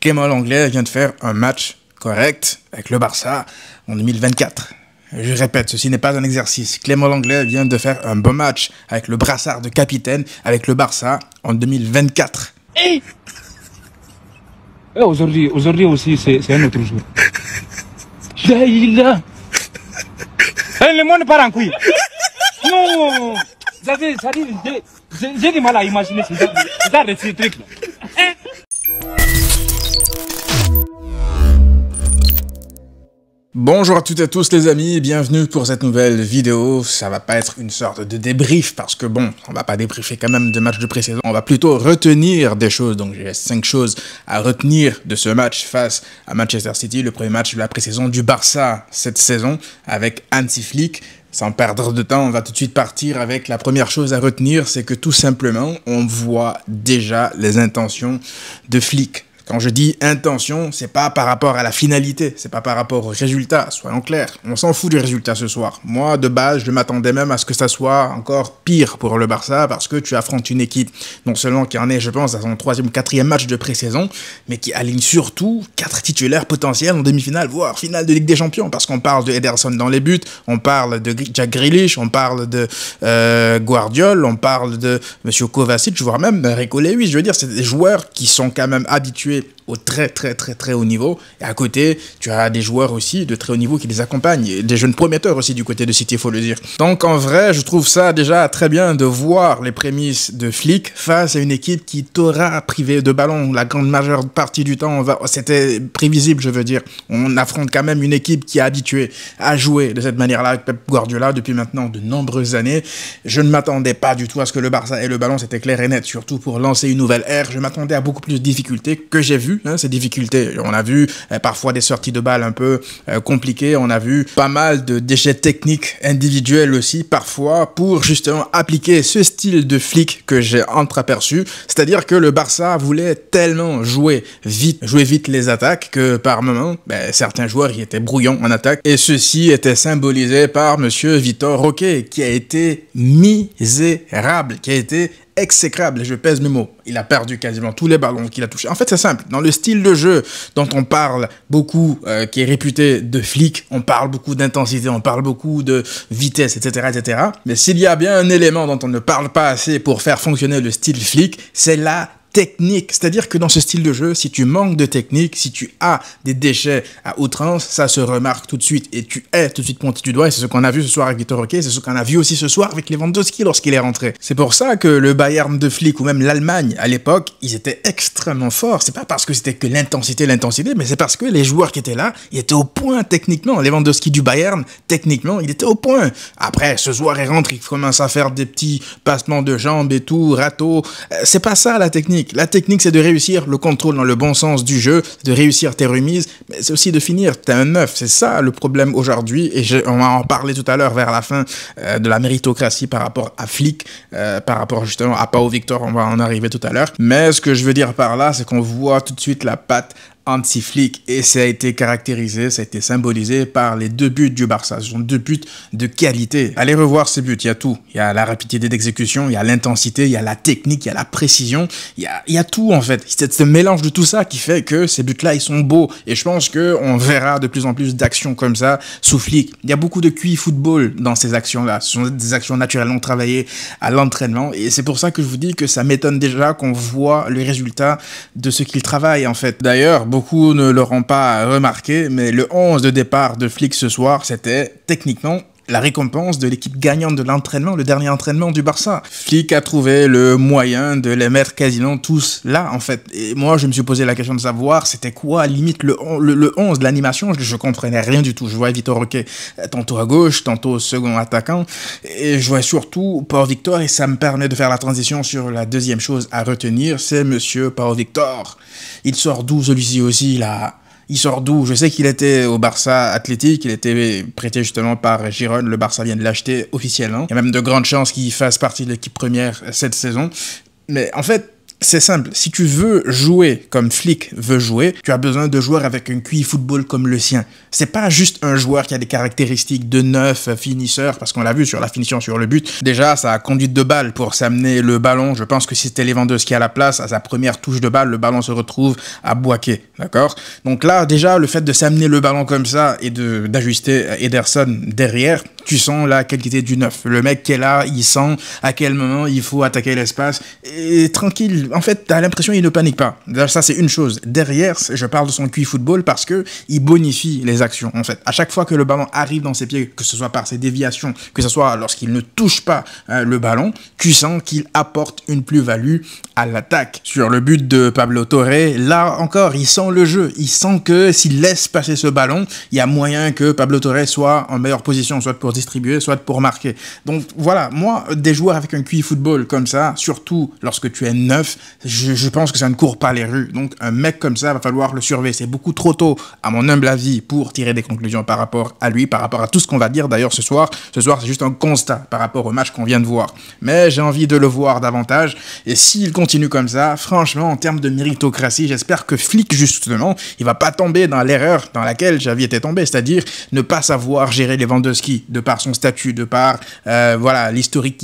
Clément Langlais vient de faire un match correct avec le Barça en 2024. Je répète, ceci n'est pas un exercice. Clément Langlais vient de faire un bon match avec le brassard de capitaine avec le Barça en 2024. Hey eh, aujourd'hui, aujourd'hui aussi, c'est un autre jour. Jaïla eh, Le monde part en couille. Non J'ai du mal à imaginer ces trucs-là. Bonjour à toutes et à tous les amis, et bienvenue pour cette nouvelle vidéo. Ça va pas être une sorte de débrief, parce que bon, on va pas débriefer quand même de match de pré-saison, on va plutôt retenir des choses. Donc j'ai 5 choses à retenir de ce match face à Manchester City, le premier match de la pré-saison du Barça cette saison, avec Hansi Flick. Sans perdre de temps, on va tout de suite partir avec la première chose à retenir, c'est que tout simplement, on voit déjà les intentions de Flick quand je dis intention, c'est pas par rapport à la finalité, c'est pas par rapport au résultat, soyons clairs. On s'en fout du résultat ce soir. Moi, de base, je m'attendais même à ce que ça soit encore pire pour le Barça parce que tu affrontes une équipe, non seulement qui en est, je pense, dans son troisième ou quatrième match de pré-saison, mais qui aligne surtout quatre titulaires potentiels en demi-finale, voire finale de Ligue des Champions, parce qu'on parle de Ederson dans les buts, on parle de Jack Grealish, on parle de euh, Guardiola, Guardiol, on parle de Monsieur Kovacic, voire même Rico Lewis. Je veux dire, c'est des joueurs qui sont quand même habitués au très très très très haut niveau. Et à côté, tu as des joueurs aussi de très haut niveau qui les accompagnent, des jeunes prometteurs aussi du côté de City, il faut le dire. Donc en vrai, je trouve ça déjà très bien de voir les prémices de Flick face à une équipe qui t'aura privé de ballon la grande majeure partie du temps. Va... C'était prévisible, je veux dire. On affronte quand même une équipe qui est habituée à jouer de cette manière-là avec Pep Guardiola depuis maintenant de nombreuses années. Je ne m'attendais pas du tout à ce que le Barça ait le ballon, c'était clair et net, surtout pour lancer une nouvelle ère. Je m'attendais à beaucoup plus de difficultés que j'ai vu, hein, ces difficultés. On a vu euh, parfois des sorties de balles un peu euh, compliquées, on a vu pas mal de déchets techniques individuels aussi, parfois, pour justement appliquer ce style de flic que j'ai entreaperçu. C'est-à-dire que le Barça voulait tellement jouer vite, jouer vite les attaques, que par moments, ben, certains joueurs y étaient brouillons en attaque. Et ceci était symbolisé par Monsieur Vitor Roquet, qui a été misérable, qui a été exécrable, je pèse mes mots. Il a perdu quasiment tous les ballons qu'il a touchés. En fait, c'est simple. Dans le style de jeu dont on parle beaucoup, euh, qui est réputé de flic, on parle beaucoup d'intensité, on parle beaucoup de vitesse, etc. etc. Mais s'il y a bien un élément dont on ne parle pas assez pour faire fonctionner le style flic, c'est la technique. C'est-à-dire que dans ce style de jeu, si tu manques de technique, si tu as des déchets à outrance, ça se remarque tout de suite et tu es tout de suite pointé du doigt. c'est ce qu'on a vu ce soir avec Victor c'est ce qu'on a vu aussi ce soir avec Lewandowski lorsqu'il est rentré. C'est pour ça que le Bayern de flic ou même l'Allemagne à l'époque, ils étaient extrêmement forts. C'est pas parce que c'était que l'intensité, l'intensité, mais c'est parce que les joueurs qui étaient là, ils étaient au point techniquement. Lewandowski du Bayern, techniquement, il était au point. Après, ce soir, il rentre, il commence à faire des petits passements de jambes et tout, râteau. Euh, c'est pas ça la technique. La technique, c'est de réussir le contrôle dans le bon sens du jeu, de réussir tes remises, mais c'est aussi de finir. T'es un neuf, c'est ça le problème aujourd'hui. Et on va en parler tout à l'heure vers la fin euh, de la méritocratie par rapport à Flick, euh, par rapport justement à Pao Victor, on va en arriver tout à l'heure. Mais ce que je veux dire par là, c'est qu'on voit tout de suite la patte anti-flic. Et ça a été caractérisé, ça a été symbolisé par les deux buts du Barça. Ce sont deux buts de qualité. Allez revoir ces buts, il y a tout. Il y a la rapidité d'exécution, il y a l'intensité, il y a la technique, il y a la précision, il y a, tout en fait. C'est ce mélange de tout ça qui fait que ces buts-là, ils sont beaux. Et je pense qu'on verra de plus en plus d'actions comme ça sous flic. Il y a beaucoup de QI football dans ces actions-là. Ce sont des actions naturellement travaillées à l'entraînement. Et c'est pour ça que je vous dis que ça m'étonne déjà qu'on voit le résultat de ce qu'il travaille en fait. D'ailleurs, beaucoup ne l'auront pas remarqué, mais le 11 de départ de Flick ce soir, c'était techniquement la récompense de l'équipe gagnante de l'entraînement, le dernier entraînement du Barça. Flick a trouvé le moyen de les mettre quasiment tous là, en fait. Et moi, je me suis posé la question de savoir c'était quoi, limite, le, le, 11 de l'animation, je, comprenais rien du tout. Je voyais Victor Roquet euh, tantôt à gauche, tantôt au second attaquant, et je voyais surtout Paul Victor, et ça me permet de faire la transition sur la deuxième chose à retenir, c'est monsieur Paul Victor. Il sort 12 lui aussi, là il sort d'où Je sais qu'il était au Barça athlétique, il était prêté justement par Giron, le Barça vient de l'acheter officiellement. Il y a même de grandes chances qu'il fasse partie de l'équipe première cette saison. Mais en fait, c'est simple, si tu veux jouer comme Flick veut jouer, tu as besoin de joueurs avec un QI football comme le sien. C'est pas juste un joueur qui a des caractéristiques de neuf, finisseur, parce qu'on l'a vu sur la finition sur le but. Déjà, sa conduite de balle pour s'amener le ballon, je pense que si c'était les vendeuses qui a la place, à sa première touche de balle, le ballon se retrouve à boquer d'accord Donc là, déjà, le fait de s'amener le ballon comme ça et d'ajuster Ederson derrière, tu sens la qualité du neuf. Le mec qui est là, il sent à quel moment il faut attaquer l'espace. Et tranquille, en fait, as l'impression qu'il ne panique pas. Ça, c'est une chose. Derrière, je parle de son QI football parce que il bonifie les actions, en fait. À chaque fois que le ballon arrive dans ses pieds, que ce soit par ses déviations, que ce soit lorsqu'il ne touche pas euh, le ballon, tu sens qu'il apporte une plus-value à l'attaque. Sur le but de Pablo Torre, là encore, il sent le jeu. Il sent que s'il laisse passer ce ballon, il y a moyen que Pablo Torre soit en meilleure position, soit pour distribuer, soit pour marquer. Donc voilà, moi, des joueurs avec un QI football comme ça, surtout lorsque tu es neuf, je, pense que ça ne court pas les rues. Donc un mec comme ça, va falloir le surveiller. C'est beaucoup trop tôt, à mon humble avis, pour tirer des conclusions par rapport à lui, par rapport à tout ce qu'on va dire d'ailleurs ce soir. Ce soir, c'est juste un constat par rapport au match qu'on vient de voir. Mais j'ai envie de le voir davantage. Et s'il continue comme ça, franchement, en termes de méritocratie, j'espère que Flick, justement, il va pas tomber dans l'erreur dans laquelle Javi était tombé, c'est-à-dire ne pas savoir gérer les ventes de de par son statut, de par euh, voilà l'historique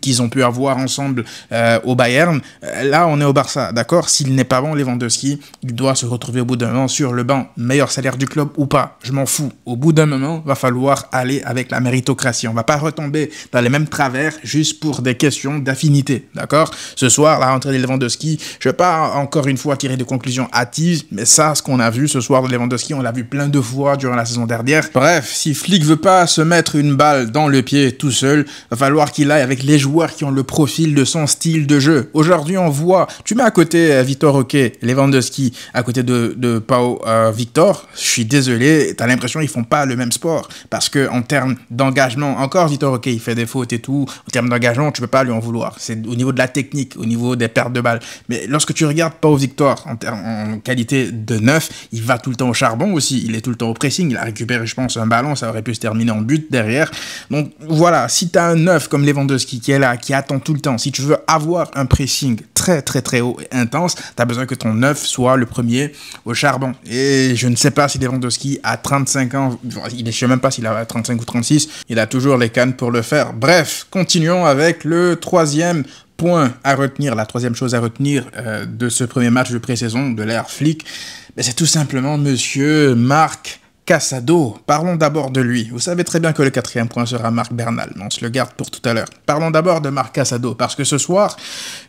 qu'ils ont pu avoir ensemble euh, au Bayern. Euh, là, on est au Barça, d'accord S'il n'est pas bon, Lewandowski, il doit se retrouver au bout d'un moment sur le banc. Meilleur salaire du club ou pas, je m'en fous. Au bout d'un moment, va falloir aller avec la méritocratie. On va pas retomber dans les mêmes travers juste pour des questions d'affinité, d'accord Ce soir, la rentrée de Lewandowski, je ne vais pas encore une fois tirer des conclusions hâtives, mais ça, ce qu'on a vu ce soir de Lewandowski, on l'a vu plein de fois durant la saison dernière. Bref, si Flick veut pas se mettre une balle dans le pied tout seul, va falloir qu'il aille avec les joueurs qui ont le profil de son style de jeu. Aujourd'hui, on voit tu mets à côté euh, Victor Roquet, Lewandowski, à côté de, de Pau euh, Victor, je suis désolé, tu as l'impression qu'ils font pas le même sport. Parce que en termes d'engagement, encore Victor Roquet, il fait des fautes et tout. En termes d'engagement, tu peux pas lui en vouloir. C'est au niveau de la technique, au niveau des pertes de balles. Mais lorsque tu regardes Pau Victor en, en qualité de neuf, il va tout le temps au charbon aussi. Il est tout le temps au pressing. Il a récupéré, je pense, un ballon. Ça aurait pu se terminer en but derrière. Donc voilà, si tu as un neuf comme Lewandowski qui est là, qui attend tout le temps, si tu veux avoir un pressing très très très très haut et intense, tu as besoin que ton neuf soit le premier au charbon. Et je ne sais pas si Lewandowski à 35 ans, il ne sais même pas s'il a 35 ou 36, il a toujours les cannes pour le faire. Bref, continuons avec le troisième point à retenir, la troisième chose à retenir euh, de ce premier match de pré-saison de l'air flic, c'est tout simplement Monsieur Marc cassado parlons d'abord de lui. Vous savez très bien que le quatrième point sera Marc Bernal, mais on se le garde pour tout à l'heure. Parlons d'abord de Marc Casado, parce que ce soir,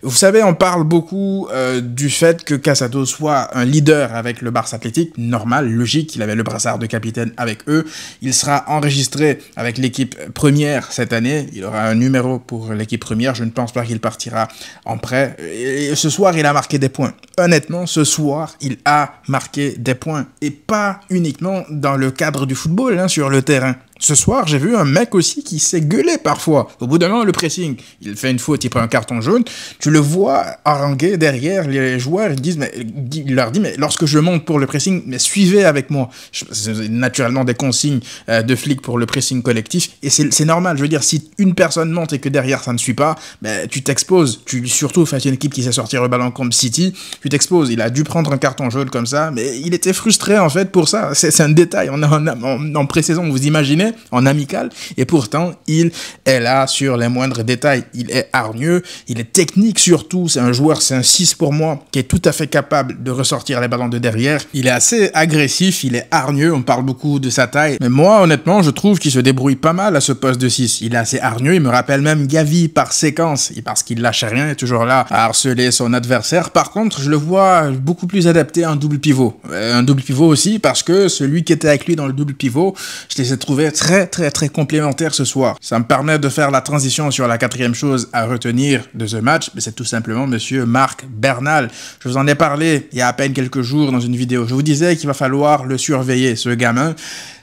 vous savez, on parle beaucoup euh, du fait que cassado soit un leader avec le Barça Athlétique. normal, logique, il avait le brassard de capitaine avec eux, il sera enregistré avec l'équipe première cette année, il aura un numéro pour l'équipe première, je ne pense pas qu'il partira en prêt, et ce soir, il a marqué des points. Honnêtement, ce soir, il a marqué des points, et pas uniquement dans le cadre du football, hein, sur le terrain. Ce soir, j'ai vu un mec aussi qui s'est gueulé parfois. Au bout d'un moment, le pressing, il fait une faute, il prend un carton jaune. Tu le vois haranguer derrière les joueurs. Ils mais, il leur dit, mais lorsque je monte pour le pressing, mais suivez avec moi. C'est naturellement des consignes euh, de flics pour le pressing collectif. Et c'est normal. Je veux dire, si une personne monte et que derrière ça ne suit pas, ben, tu t'exposes. Tu surtout face à une équipe qui sait sortir le ballon comme City, tu t'exposes. Il a dû prendre un carton jaune comme ça, mais il était frustré en fait pour ça. C'est un détail. On en, en pré-saison, vous imaginez en amical. Et pourtant, il est là sur les moindres détails. Il est hargneux, il est technique surtout. C'est un joueur, c'est un 6 pour moi, qui est tout à fait capable de ressortir les ballons de derrière. Il est assez agressif, il est hargneux. On parle beaucoup de sa taille. Mais moi, honnêtement, je trouve qu'il se débrouille pas mal à ce poste de 6. Il est assez hargneux. Il me rappelle même Gavi par séquence. Et parce qu'il lâche rien, il est toujours là à harceler son adversaire. Par contre, je le vois beaucoup plus adapté à un double pivot. Euh, un double pivot aussi parce que celui qui était avec lui dans le double pivot, je les ai trouvés très très très complémentaire ce soir. Ça me permet de faire la transition sur la quatrième chose à retenir de ce match, mais c'est tout simplement monsieur Marc Bernal. Je vous en ai parlé il y a à peine quelques jours dans une vidéo. Je vous disais qu'il va falloir le surveiller, ce gamin.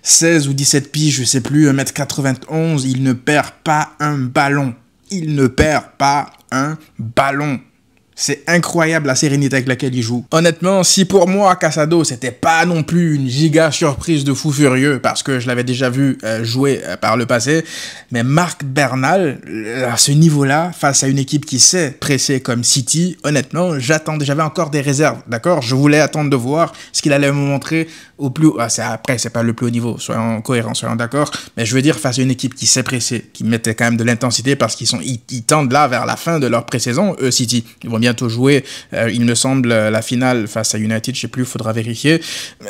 16 ou 17 piges, je sais plus, 1m91, il ne perd pas un ballon. Il ne perd pas un ballon. C'est incroyable la sérénité avec laquelle il joue. Honnêtement, si pour moi, Casado, c'était pas non plus une giga surprise de fou furieux, parce que je l'avais déjà vu euh, jouer euh, par le passé, mais Marc Bernal, euh, à ce niveau-là, face à une équipe qui sait presser comme City, honnêtement, j'attendais, j'avais encore des réserves, d'accord Je voulais attendre de voir ce qu'il allait me montrer au plus haut. Ah, après, c'est pas le plus haut niveau, soyons cohérents, soyons d'accord, mais je veux dire, face à une équipe qui sait presser, qui mettait quand même de l'intensité parce qu'ils sont, ils, tendent là vers la fin de leur pré-saison, eux, City. Ils bien bientôt jouer, euh, il me semble, euh, la finale face à United, je sais plus, faudra vérifier.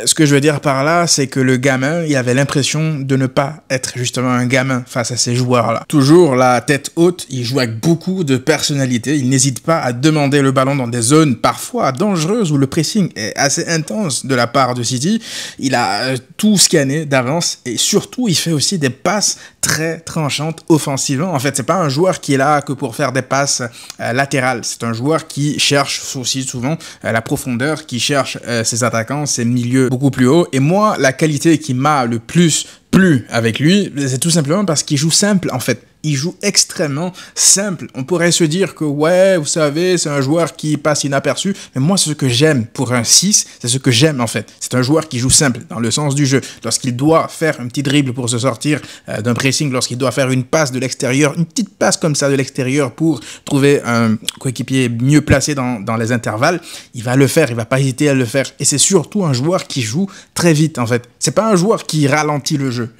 ce que je veux dire par là, c'est que le gamin, il avait l'impression de ne pas être justement un gamin face à ces joueurs-là. Toujours la tête haute, il joue avec beaucoup de personnalité, il n'hésite pas à demander le ballon dans des zones parfois dangereuses où le pressing est assez intense de la part de City. Il a euh, tout scanné d'avance et surtout, il fait aussi des passes très tranchante offensivement. En fait, c'est pas un joueur qui est là que pour faire des passes euh, latérales. C'est un joueur qui cherche aussi souvent euh, la profondeur, qui cherche euh, ses attaquants, ses milieux beaucoup plus haut. Et moi, la qualité qui m'a le plus plu avec lui, c'est tout simplement parce qu'il joue simple en fait il joue extrêmement simple. On pourrait se dire que ouais, vous savez, c'est un joueur qui passe inaperçu, mais moi c'est ce que j'aime pour un 6, c'est ce que j'aime en fait. C'est un joueur qui joue simple dans le sens du jeu. Lorsqu'il doit faire un petit dribble pour se sortir euh, d'un pressing, lorsqu'il doit faire une passe de l'extérieur, une petite passe comme ça de l'extérieur pour trouver un coéquipier mieux placé dans, dans, les intervalles, il va le faire, il va pas hésiter à le faire. Et c'est surtout un joueur qui joue très vite en fait. C'est pas un joueur qui ralentit le jeu.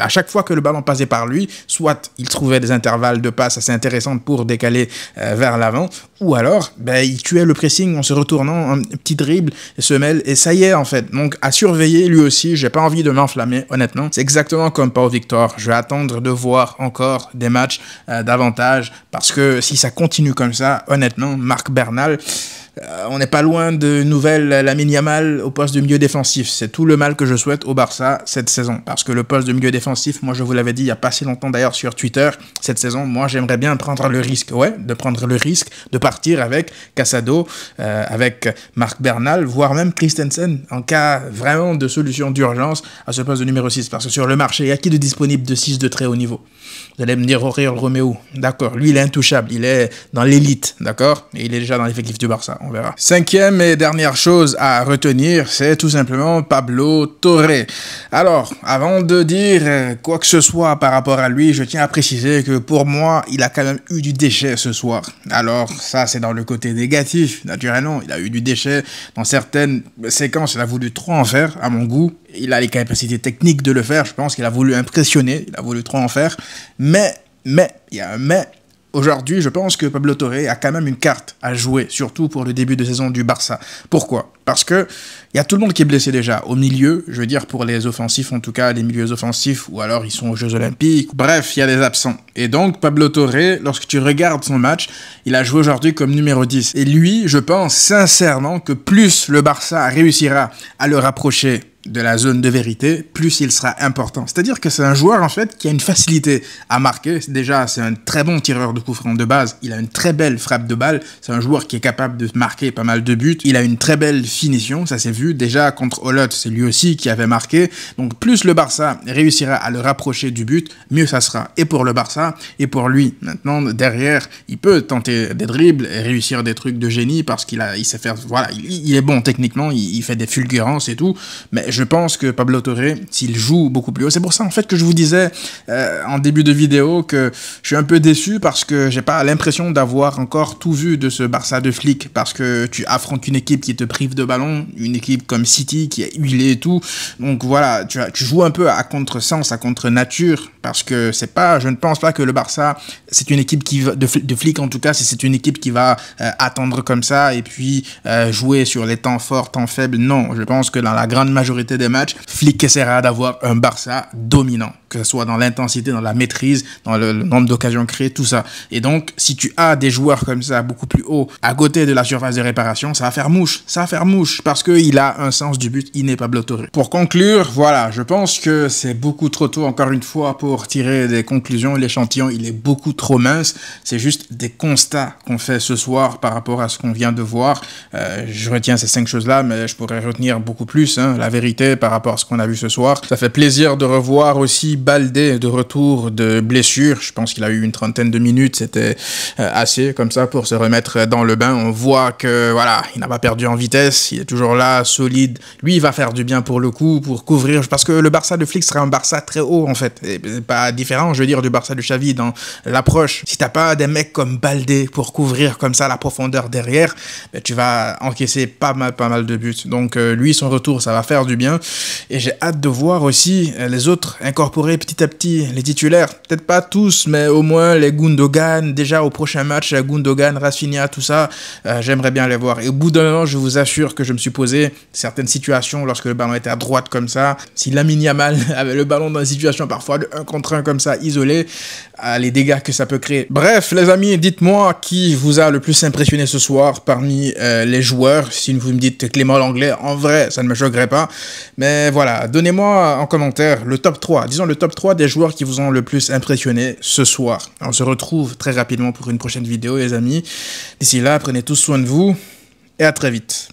à chaque fois que le ballon passait par lui, soit il des intervalles de passe assez intéressants pour décaler euh, vers l'avant. Ou alors, ben, il tuait le pressing en se retournant, un petit dribble, se mêle, et ça y est en fait. Donc à surveiller lui aussi, j'ai pas envie de m'enflammer honnêtement. C'est exactement comme Pau Victor. Je vais attendre de voir encore des matchs euh, davantage parce que si ça continue comme ça, honnêtement, Marc Bernal, euh, on n'est pas loin de nouvelle Lamine Yamal au poste de milieu défensif. C'est tout le mal que je souhaite au Barça cette saison. Parce que le poste de milieu défensif, moi je vous l'avais dit il n'y a pas si longtemps d'ailleurs sur Twitter, cette saison, moi j'aimerais bien prendre le risque, ouais, de prendre le risque de partir avec Casado, euh, avec Marc Bernal, voire même Christensen, en cas vraiment de solution d'urgence à ce poste de numéro 6. Parce que sur le marché, il y a qui de disponible de 6 de très haut niveau vous allez me dire Romeo. D'accord, lui il est intouchable, il est dans l'élite, d'accord Et il est déjà dans l'effectif du Barça, on verra. Cinquième et dernière chose à retenir, c'est tout simplement Pablo Torre. Alors, avant de dire quoi que ce soit par rapport à lui, je tiens à préciser que pour moi, il a quand même eu du déchet ce soir. Alors, ça c'est dans le côté négatif, naturellement, il a eu du déchet dans certaines séquences, il a voulu trop en faire à mon goût il a les capacités techniques de le faire. Je pense qu'il a voulu impressionner, il a voulu trop en faire. Mais, mais, il y a un mais. Aujourd'hui, je pense que Pablo Torre a quand même une carte à jouer, surtout pour le début de saison du Barça. Pourquoi Parce que il y a tout le monde qui est blessé déjà au milieu, je veux dire pour les offensifs en tout cas, les milieux offensifs ou alors ils sont aux Jeux Olympiques. Bref, il y a des absents. Et donc Pablo Torre, lorsque tu regardes son match, il a joué aujourd'hui comme numéro 10. Et lui, je pense sincèrement que plus le Barça réussira à le rapprocher de la zone de vérité, plus il sera important. C'est-à-dire que c'est un joueur en fait qui a une facilité à marquer. Déjà, c'est un très bon tireur de coup franc de base. Il a une très belle frappe de balle. C'est un joueur qui est capable de marquer pas mal de buts. Il a une très belle finition. Ça s'est vu déjà contre Olot. C'est lui aussi qui avait marqué. Donc plus le Barça réussira à le rapprocher du but, mieux ça sera. Et pour le Barça et pour lui. Maintenant, derrière, il peut tenter des dribbles et réussir des trucs de génie parce qu'il a, il sait faire. Voilà, il, est bon techniquement. Il, fait des fulgurances et tout. Mais je je pense que Pablo Torre, s'il joue beaucoup plus haut, c'est pour ça en fait que je vous disais euh, en début de vidéo que je suis un peu déçu parce que j'ai pas l'impression d'avoir encore tout vu de ce Barça de flic parce que tu affrontes une équipe qui te prive de ballon, une équipe comme City qui est huilée et tout. Donc voilà, tu, tu joues un peu à contre-sens, à contre-nature parce que c'est pas, je ne pense pas que le Barça, c'est une équipe qui va, de, de flic en tout cas, si c'est une équipe qui va euh, attendre comme ça et puis euh, jouer sur les temps forts, temps faibles. Non, je pense que dans la grande majorité des matchs, Flick essaiera d'avoir un Barça dominant, que ce soit dans l'intensité, dans la maîtrise, dans le, nombre d'occasions créées, tout ça. Et donc, si tu as des joueurs comme ça beaucoup plus haut, à côté de la surface de réparation, ça va faire mouche, ça va faire mouche, parce qu'il a un sens du but inné Pablo Pour conclure, voilà, je pense que c'est beaucoup trop tôt, encore une fois, pour tirer des conclusions. L'échantillon, il est beaucoup trop mince. C'est juste des constats qu'on fait ce soir par rapport à ce qu'on vient de voir. Euh, je retiens ces cinq choses-là, mais je pourrais retenir beaucoup plus. Hein, la vérité par rapport à ce qu'on a vu ce soir. Ça fait plaisir de revoir aussi Baldé de retour de blessure. Je pense qu'il a eu une trentaine de minutes. C'était euh, assez comme ça pour se remettre dans le bain. On voit que voilà, il n'a pas perdu en vitesse. Il est toujours là, solide. Lui, il va faire du bien pour le coup, pour couvrir. Parce que le Barça de Flick serait un Barça très haut en fait. pas différent, je veux dire, du Barça de Xavi dans l'approche. Si t'as pas des mecs comme Baldé pour couvrir comme ça la profondeur derrière, ben, tu vas encaisser pas mal, pas mal de buts. Donc euh, lui, son retour, ça va faire du bien. Et j'ai hâte de voir aussi euh, les autres incorporer petit à petit les titulaires. Peut-être pas tous, mais au moins les Gundogan, déjà au prochain match, euh, Gundogan, Raffinia tout ça, euh, j'aimerais bien les voir. Et au bout d'un moment, je vous assure que je me suis posé certaines situations lorsque le ballon était à droite comme ça. Si Lamine Yamal avait le ballon dans une situation parfois de 1 contre 1 comme ça, isolé, à les dégâts que ça peut créer. Bref, les amis, dites-moi qui vous a le plus impressionné ce soir parmi les joueurs. Si vous me dites Clément Langlais, en vrai, ça ne me choquerait pas. Mais voilà, donnez-moi en commentaire le top 3, disons le top 3 des joueurs qui vous ont le plus impressionné ce soir. On se retrouve très rapidement pour une prochaine vidéo les amis. D'ici là, prenez tous soin de vous et à très vite.